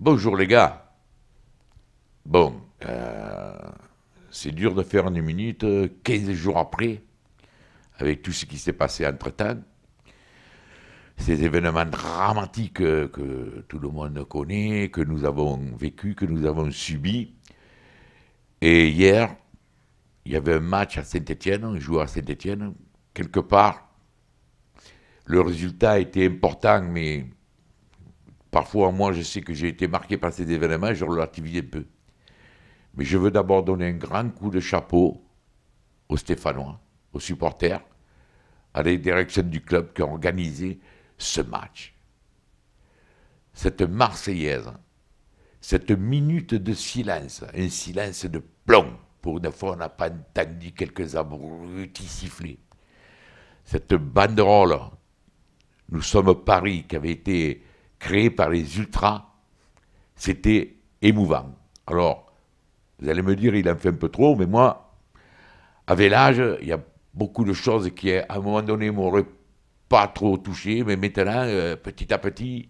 Bonjour les gars. Bon, euh, c'est dur de faire une minute 15 euh, jours après, avec tout ce qui s'est passé entre-temps. Ces événements dramatiques euh, que tout le monde connaît, que nous avons vécu, que nous avons subi. Et hier, il y avait un match à Saint-Étienne, un joueur à Saint-Étienne. Quelque part, le résultat était important, mais Parfois, moi, je sais que j'ai été marqué par ces événements je relativise un peu. Mais je veux d'abord donner un grand coup de chapeau aux Stéphanois, aux supporters, à la direction du club qui a organisé ce match. Cette Marseillaise, cette minute de silence, un silence de plomb. Pour une fois, on n'a pas entendu quelques abrutis siffler. Cette banderole, nous sommes Paris, qui avait été créé par les ultras, c'était émouvant. Alors, vous allez me dire, il en fait un peu trop, mais moi, avec l'âge, il y a beaucoup de choses qui, à un moment donné, m'auraient pas trop touché, mais maintenant, euh, petit à petit,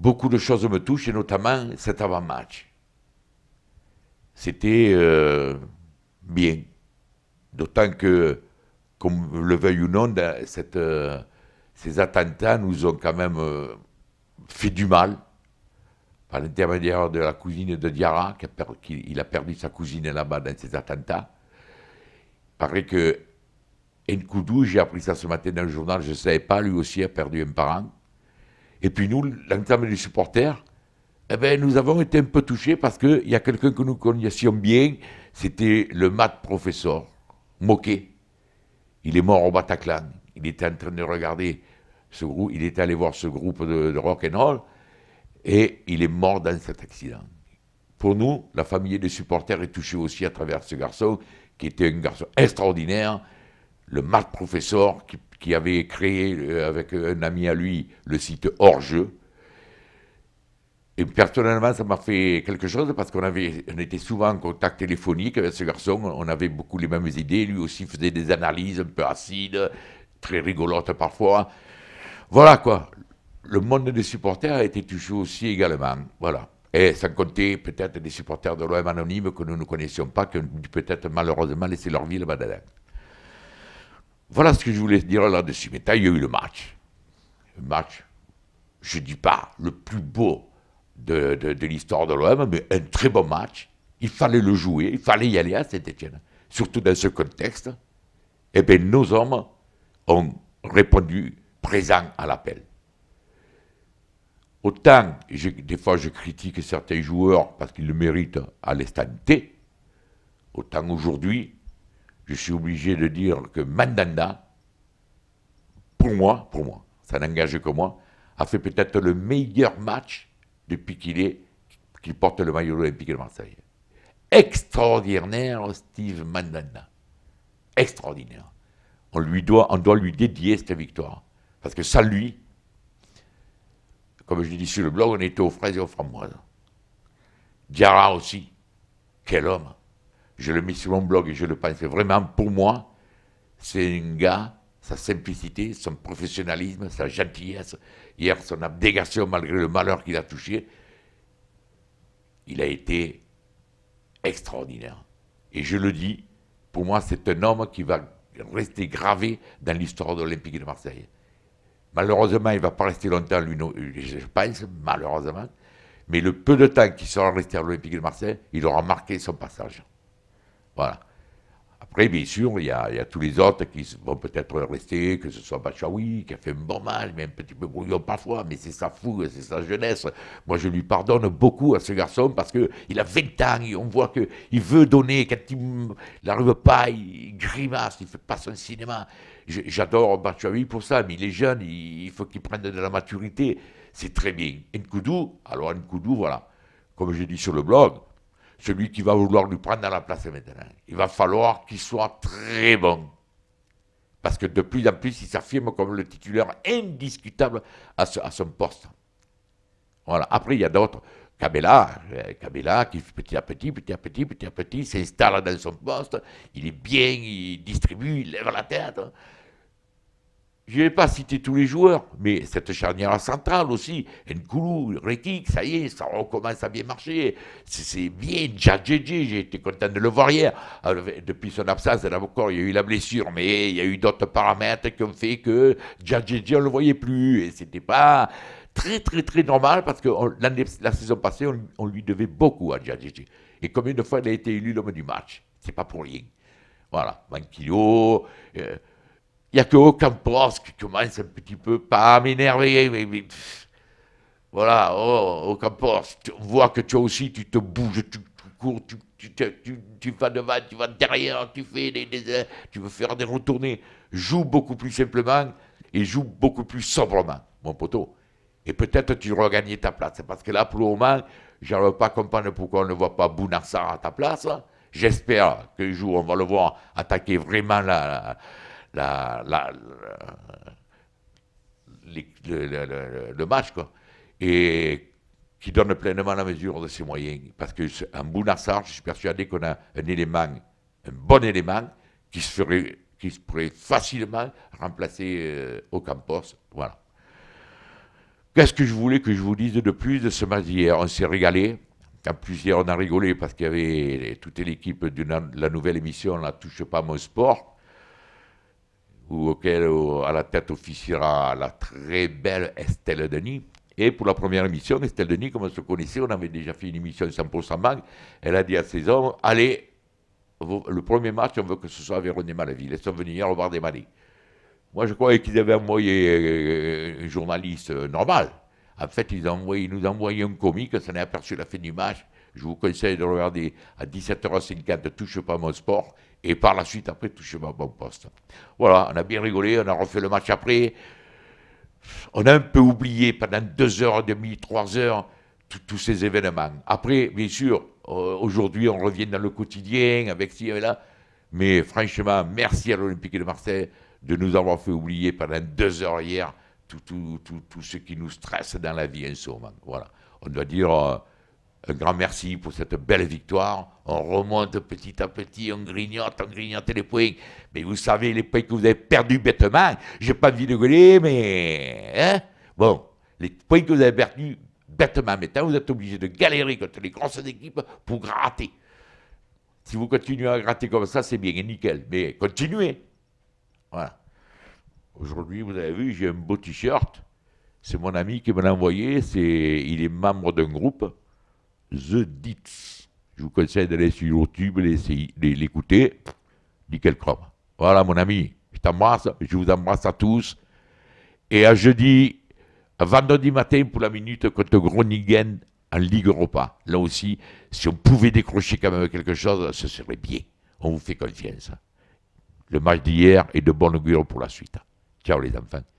beaucoup de choses me touchent, et notamment cet avant-match. C'était euh, bien. D'autant que, comme le veuille ou non, cette. Euh, ces attentats nous ont quand même euh, fait du mal par l'intermédiaire de la cousine de Diarra, qui a, il a perdu sa cousine là-bas dans ces attentats. Il paraît que Enkoudou, j'ai appris ça ce matin dans le journal, je ne savais pas, lui aussi a perdu un parent. Et puis nous, l'ensemble des supporters, eh ben, nous avons été un peu touchés parce qu'il y a quelqu'un que nous connaissions bien, c'était le mat professeur, moqué, Il est mort au Bataclan il était en train de regarder ce groupe, il était allé voir ce groupe de, rock and roll et il est mort dans cet accident. Pour nous, la famille des supporters est touchée aussi à travers ce garçon, qui était un garçon extraordinaire, le math professeur qui, avait créé euh, avec un ami à lui le site hors-jeu. Et personnellement, ça m'a fait quelque chose parce qu'on on était souvent en contact téléphonique avec ce garçon. On avait beaucoup les mêmes idées. Lui aussi faisait des analyses un peu acides très rigolote parfois. Voilà quoi. Le monde des supporters a été touché aussi également. Voilà. Et sans compter peut-être des supporters de l'OM anonyme que nous ne connaissions pas, qui ont peut-être malheureusement laissé leur ville à Voilà ce que je voulais dire là-dessus. Mais il y a eu le match. Le match, je ne dis pas le plus beau de, de l'histoire de l'OM, mais un très bon match. Il fallait le jouer, il fallait y aller à Saint-Etienne. Surtout dans ce contexte. Et eh bien, nos hommes ont répondu présent à l'appel. Autant, des fois, je critique certains joueurs parce qu'ils le méritent à l'instant T, autant aujourd'hui, je suis obligé de dire que Mandanda, pour moi, pour moi, ça n'engage que moi, a fait peut-être le meilleur match depuis qu'il est, qu'il porte le maillot olympique de Marseille. Extraordinaire Steve Mandanda. Extraordinaire on, lui doit, on doit lui dédier cette victoire. Parce que ça, lui, comme je l'ai dit sur le blog, on était aux fraises et aux framboises. Diarra aussi, quel homme. Je le mets sur mon blog et je le pense vraiment pour moi. C'est un gars, sa simplicité, son professionnalisme, sa gentillesse, hier son abdégation malgré le malheur qu'il a touché, il a été extraordinaire. Et je le dis, pour moi, c'est un homme qui va resté gravé dans l'histoire de l'Olympique de Marseille. Malheureusement, il ne va pas rester longtemps, lui, je pense, malheureusement. Mais le peu de temps qu'il sera resté à l'Olympique de Marseille, il aura marqué son passage. Voilà. Après, bien sûr, il y, a, tous les autres qui vont peut-être rester, que ce soit Bachaoui, qui a fait un bon mal, mais un petit peu brouillon parfois, mais c'est sa fougue, c'est sa jeunesse. Moi, je lui pardonne beaucoup à ce garçon parce qu'il a 20 ans, et on voit qu'il veut donner, quand il n'arrive pas, il grimace, il ne fait pas son cinéma. J'adore Bachaoui pour ça, mais il est jeune, il faut qu'il prenne de la maturité. C'est très bien. Nkoudou, alors Nkoudou, voilà. Comme j'ai dit sur le blog, celui qui va vouloir lui prendre à la place maintenant. Il va falloir qu'il soit très bon. Parce que de plus en plus, il s'affirme comme le titulaire indiscutable à, son poste. Voilà. Après, il y a d'autres. Cabella, Cabella euh, qui petit à petit, petit à petit, petit à petit, s'installe dans son poste. Il est bien, il distribue, il lève la tête je ne vais pas citer tous les joueurs, mais cette charnière centrale aussi, Nkoulou, Rekik, ça y est, ça recommence à bien marcher. C'est bien, Djadjedje, j'ai été content de le voir hier. depuis son absence, là encore, il y a eu la blessure, mais il y a eu d'autres paramètres qui ont fait que Djadjedje, on ne le voyait plus. Et ce n'était pas très, très, très normal, parce que la, saison passée, on, lui devait beaucoup à Djadjedje. Et combien de fois il a été élu l'homme du match Ce n'est pas pour rien. Voilà, Manquillo... Euh, il n'y a que qui commence un petit peu, pas à m'énerver, mais, voilà, oh, Ocampos, on voit que toi aussi, tu te bouges, tu, cours, tu, tu, vas devant, tu vas derrière, tu fais des, tu veux faire des retournées. Joue beaucoup plus simplement et joue beaucoup plus sobrement, mon poteau. Et peut-être tu auras ta place. Parce que là, pour le moment, je n'arrive pas comprendre pourquoi on ne voit pas Bounassar à ta place. J'espère que jour, on va le voir attaquer vraiment la la, le, match, quoi. Et qui donne pleinement la mesure de ses moyens. Parce qu'en Bounassar, je suis persuadé qu'on a un élément, un bon élément, qui se qui se pourrait facilement remplacer au euh, Campos. Voilà. Qu'est-ce que je voulais que je vous dise de plus de ce match d'hier On s'est régalé. En plus, on a rigolé parce qu'il y avait toute l'équipe de la nouvelle émission La Touche pas mon sport auquel, euh, à la tête officiera la très belle Estelle Denis. Et pour la première émission, Estelle Denis, comme on se connaissait, on avait déjà fait une émission 100% mag, elle a dit à ses hommes, allez, le premier match, on veut que ce soit à Véronique Malaville. Ils sont venus hier au bar des Malais. Moi, je croyais qu'ils avaient envoyé euh, un journaliste euh, normal. En fait, ils, nous ils nous envoyé un comique, ça n'est aperçu la fin du match. Je vous conseille de regarder à 17h50, Touche pas mon sport. Et par la suite, après, chez moi, bon poste. Voilà, on a bien rigolé, on a refait le match après. On a un peu oublié pendant deux heures, et demie, trois heures, tous ces événements. Après, bien sûr, euh, aujourd'hui, on revient dans le quotidien avec ci et là. Mais franchement, merci à l'Olympique de Marseille de nous avoir fait oublier pendant deux heures hier tout, tout, tout ce qui nous stresse dans la vie en hein, ce moment. Voilà. On doit dire. Euh, un grand merci pour cette belle victoire. On remonte petit à petit, on grignote, on grignote les points. Mais vous savez, les points que vous avez perdus bêtement, j'ai pas envie de gueuler, mais. Hein? bon, les points que vous avez perdus bêtement, maintenant, vous êtes obligé de galérer contre les grosses équipes pour gratter. Si vous continuez à gratter comme ça, c'est bien, et nickel. Mais continuez. Voilà. Aujourd'hui, vous avez vu, j'ai un beau t-shirt. C'est mon ami qui me l'a envoyé. C'est, il est membre d'un groupe The Je vous conseille d'aller sur YouTube et l'écouter. Chrome. Voilà, mon ami. Je Je vous embrasse à tous. Et à jeudi, vendredi matin pour la minute contre Groningen en Ligue Europa. Là aussi, si on pouvait décrocher quand même quelque chose, ce serait bien. On vous fait confiance. Le match d'hier est de bon augure pour la suite. Ciao les enfants.